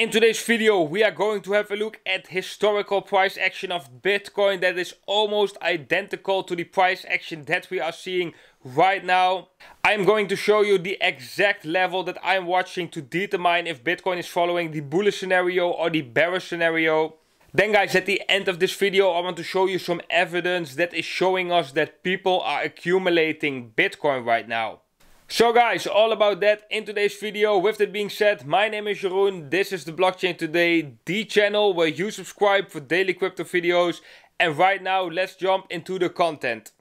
In today's video, we are going to have a look at historical price action of Bitcoin that is almost identical to the price action that we are seeing right now. I'm going to show you the exact level that I'm watching to determine if Bitcoin is following the bullish scenario or the bearish scenario. Then guys, at the end of this video, I want to show you some evidence that is showing us that people are accumulating Bitcoin right now. So guys, all about that in today's video. With that being said, my name is Jeroen. This is the Blockchain Today, the channel where you subscribe for daily crypto videos. And right now, let's jump into the content.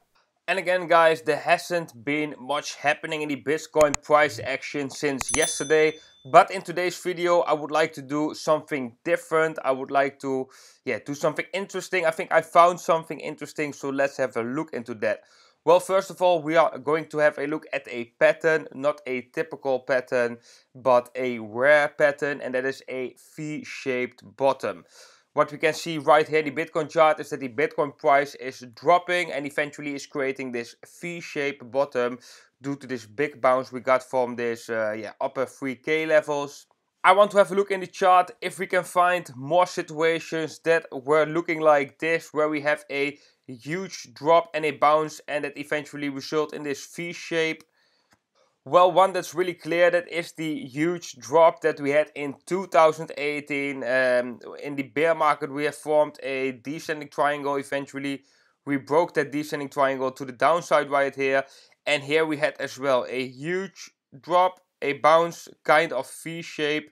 And again guys, there hasn't been much happening in the Bitcoin price action since yesterday. But in today's video, I would like to do something different. I would like to yeah, do something interesting. I think I found something interesting, so let's have a look into that. Well, first of all, we are going to have a look at a pattern, not a typical pattern, but a rare pattern, and that is a V-shaped bottom. What we can see right here, in the Bitcoin chart, is that the Bitcoin price is dropping and eventually is creating this V-shaped bottom due to this big bounce we got from this uh, yeah, upper 3K levels. I want to have a look in the chart if we can find more situations that were looking like this, where we have a huge drop and a bounce and that eventually result in this V shape. Well, one that's really clear that is the huge drop that we had in 2018. Um, in the bear market, we have formed a descending triangle eventually. We broke that descending triangle to the downside right here. And here we had as well a huge drop, a bounce, kind of V shape.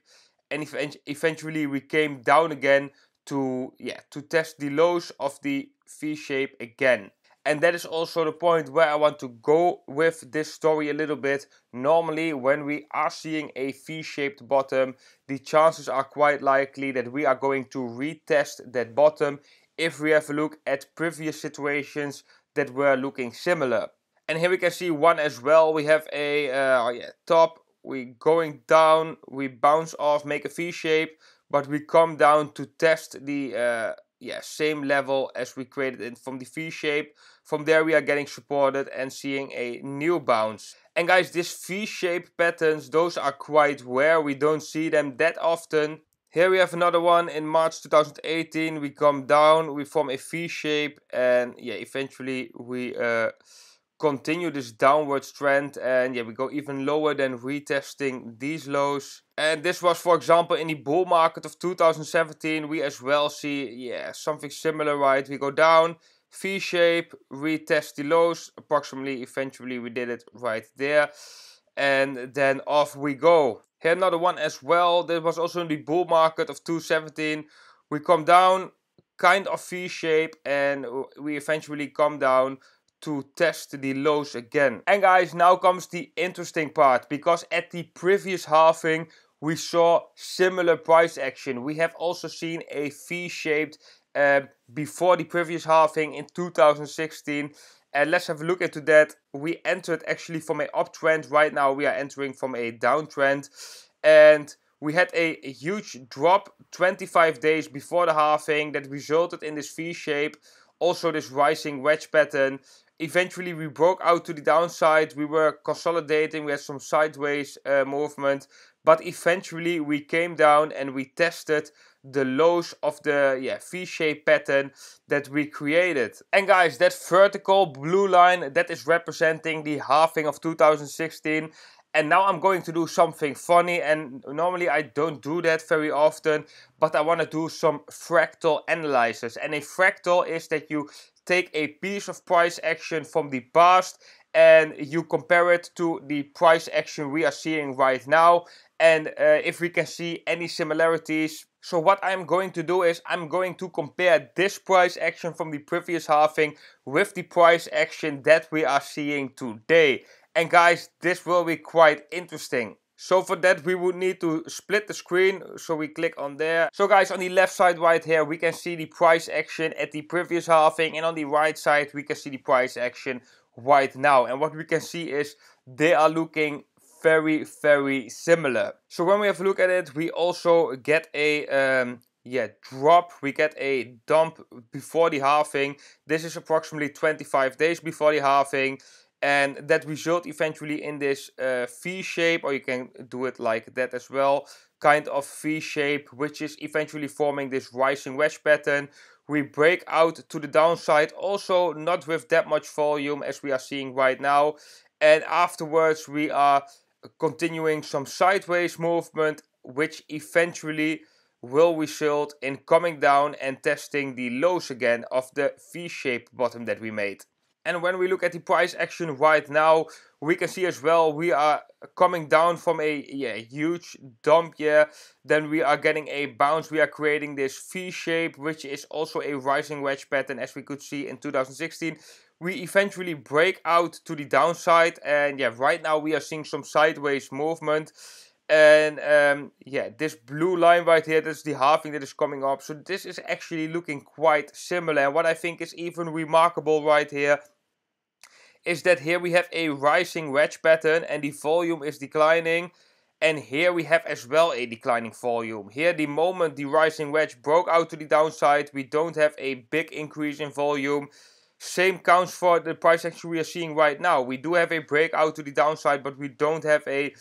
And eventually we came down again to, yeah, to test the lows of the V shape again. And that is also the point where I want to go with this story a little bit. Normally, when we are seeing a V-shaped bottom, the chances are quite likely that we are going to retest that bottom if we have a look at previous situations that were looking similar. And here we can see one as well. We have a uh, oh yeah, top, we going down, we bounce off, make a V shape, but we come down to test the uh, yeah same level as we created it from the V shape. From there we are getting supported and seeing a new bounce. And guys, this V-shape patterns, those are quite rare. We don't see them that often. Here we have another one in March 2018. We come down, we form a V shape, and yeah, eventually we uh, continue this downwards trend and yeah we go even lower than retesting these lows and this was for example in the bull market of 2017 we as well see yeah something similar right we go down v shape retest the lows approximately eventually we did it right there and then off we go here another one as well This was also in the bull market of 2017 we come down kind of v shape and we eventually come down to test the lows again. And guys, now comes the interesting part because at the previous halving, we saw similar price action. We have also seen a V-shaped uh, before the previous halving in 2016. And let's have a look into that. We entered actually from an uptrend. Right now we are entering from a downtrend. And we had a huge drop 25 days before the halving that resulted in this V shape. Also this rising wedge pattern eventually we broke out to the downside. We were consolidating. We had some sideways uh, movement, but eventually we came down and we tested the lows of the yeah, V-shaped pattern that we created. And guys, that vertical blue line that is representing the halving of 2016. And now I'm going to do something funny and normally I don't do that very often, but I want to do some fractal analysis. And a fractal is that you take a piece of price action from the past and you compare it to the price action we are seeing right now and uh, if we can see any similarities. So what I'm going to do is I'm going to compare this price action from the previous halving with the price action that we are seeing today. And guys, this will be quite interesting. So for that we would need to split the screen. So we click on there. So guys on the left side right here we can see the price action at the previous halving. And on the right side we can see the price action right now. And what we can see is they are looking very very similar. So when we have a look at it we also get a um, yeah drop we get a dump before the halving this is approximately 25 days before the halving and that result eventually in this uh, V shape or you can do it like that as well kind of V shape which is eventually forming this rising wedge pattern we break out to the downside also not with that much volume as we are seeing right now and afterwards we are continuing some sideways movement which eventually will result in coming down and testing the lows again of the v shape bottom that we made. And when we look at the price action right now, we can see as well we are coming down from a yeah, huge dump yeah then we are getting a bounce we are creating this v shape which is also a rising wedge pattern as we could see in 2016 we eventually break out to the downside and yeah right now we are seeing some sideways movement and um, yeah this blue line right here that's the halving that is coming up so this is actually looking quite similar and what i think is even remarkable right here is that here we have a rising wedge pattern and the volume is declining. And here we have as well a declining volume. Here the moment the rising wedge broke out to the downside, we don't have a big increase in volume. Same counts for the price action we are seeing right now. We do have a breakout to the downside, but we don't have a,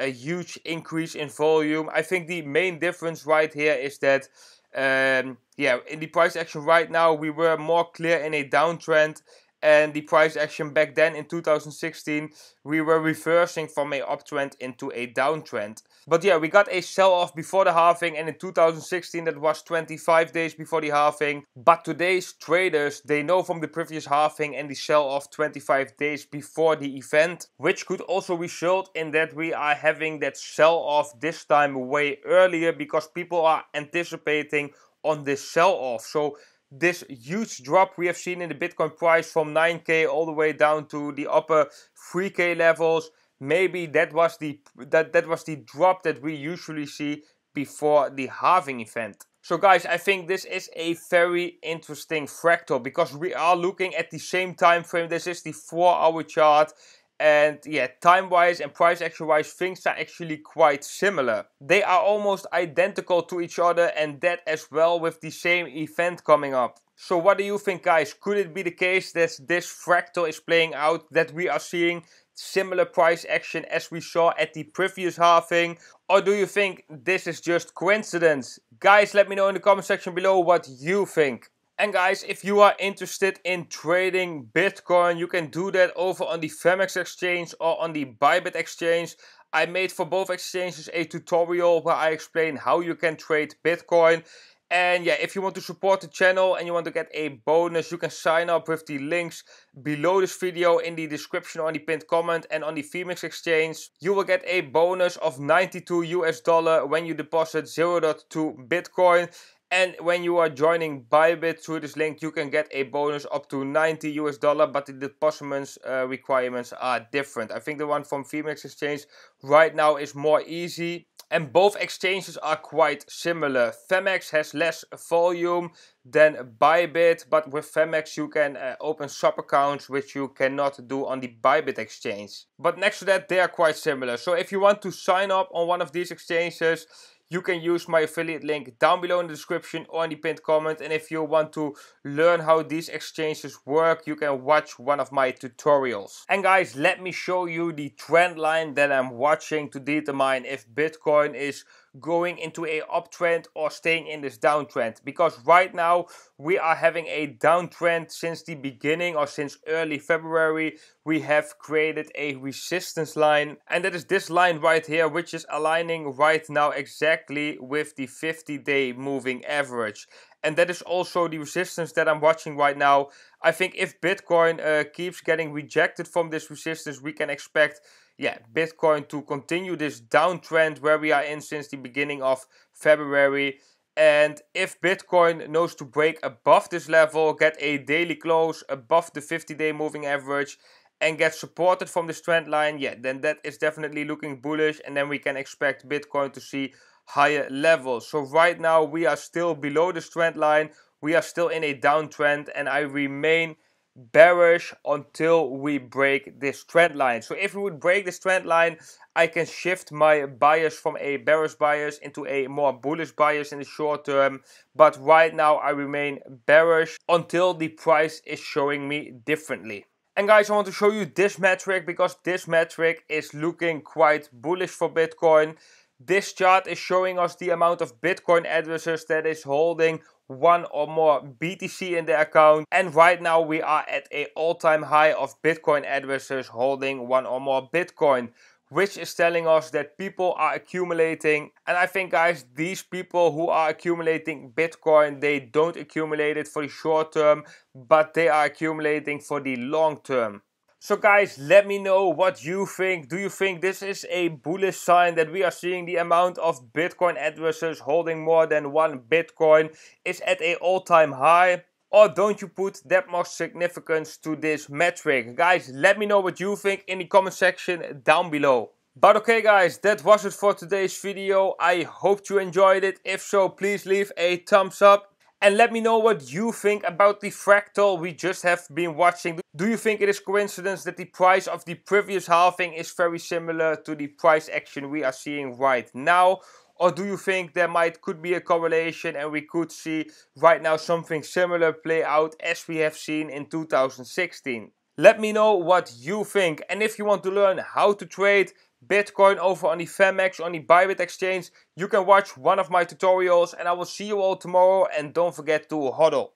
a huge increase in volume. I think the main difference right here is that um, yeah, in the price action right now, we were more clear in a downtrend and the price action back then in 2016 we were reversing from a uptrend into a downtrend but yeah we got a sell off before the halving and in 2016 that was 25 days before the halving but today's traders they know from the previous halving and the sell off 25 days before the event which could also result in that we are having that sell off this time way earlier because people are anticipating on this sell off so this huge drop we have seen in the Bitcoin price from 9k all the way down to the upper 3k levels. Maybe that was the that, that was the drop that we usually see before the halving event. So guys, I think this is a very interesting fractal because we are looking at the same time frame. This is the 4 hour chart and yeah, time wise and price action wise, things are actually quite similar. They are almost identical to each other, and that as well with the same event coming up. So, what do you think, guys? Could it be the case that this fractal is playing out that we are seeing similar price action as we saw at the previous halving? Or do you think this is just coincidence? Guys, let me know in the comment section below what you think. And guys, if you are interested in trading Bitcoin, you can do that over on the Femex exchange or on the Bybit exchange. I made for both exchanges a tutorial where I explain how you can trade Bitcoin. And yeah, if you want to support the channel and you want to get a bonus, you can sign up with the links below this video in the description or in the pinned comment and on the FEMEX exchange. You will get a bonus of 92 US dollar when you deposit 0.2 Bitcoin. And when you are joining Bybit through this link, you can get a bonus up to 90 US dollar, but the deposit uh, requirements are different. I think the one from Femex Exchange right now is more easy. And both exchanges are quite similar. Femex has less volume than Bybit, but with Femex you can uh, open shop accounts which you cannot do on the Bybit exchange. But next to that, they are quite similar. So if you want to sign up on one of these exchanges, you can use my affiliate link down below in the description or in the pinned comment. And if you want to learn how these exchanges work, you can watch one of my tutorials. And guys, let me show you the trend line that I'm watching to determine if Bitcoin is going into a uptrend or staying in this downtrend because right now we are having a downtrend since the beginning or since early February we have created a resistance line and that is this line right here which is aligning right now exactly with the 50 day moving average and that is also the resistance that I'm watching right now I think if Bitcoin uh, keeps getting rejected from this resistance we can expect yeah, Bitcoin to continue this downtrend where we are in since the beginning of February. And if Bitcoin knows to break above this level, get a daily close above the 50 day moving average, and get supported from this trend line, yeah, then that is definitely looking bullish. And then we can expect Bitcoin to see higher levels. So, right now, we are still below this trend line. We are still in a downtrend, and I remain bearish until we break this trend line. So if we would break this trend line, I can shift my bias from a bearish bias into a more bullish bias in the short term. But right now I remain bearish until the price is showing me differently. And guys, I want to show you this metric because this metric is looking quite bullish for Bitcoin. This chart is showing us the amount of Bitcoin addresses that is holding one or more BTC in their account. And right now we are at a all-time high of Bitcoin addresses holding one or more Bitcoin which is telling us that people are accumulating. And I think, guys, these people who are accumulating Bitcoin, they don't accumulate it for the short term, but they are accumulating for the long term. So guys, let me know what you think. Do you think this is a bullish sign that we are seeing the amount of Bitcoin addresses holding more than one Bitcoin is at a all-time high? Or don't you put that much significance to this metric? Guys, let me know what you think in the comment section down below. But okay guys, that was it for today's video. I hope you enjoyed it. If so, please leave a thumbs up and let me know what you think about the fractal we just have been watching. Do you think it is coincidence that the price of the previous halving is very similar to the price action we are seeing right now? Or do you think there might could be a correlation and we could see right now something similar play out as we have seen in 2016? Let me know what you think and if you want to learn how to trade, Bitcoin over on the FEMEX, on the Bybit exchange, you can watch one of my tutorials. And I will see you all tomorrow. And don't forget to hodl.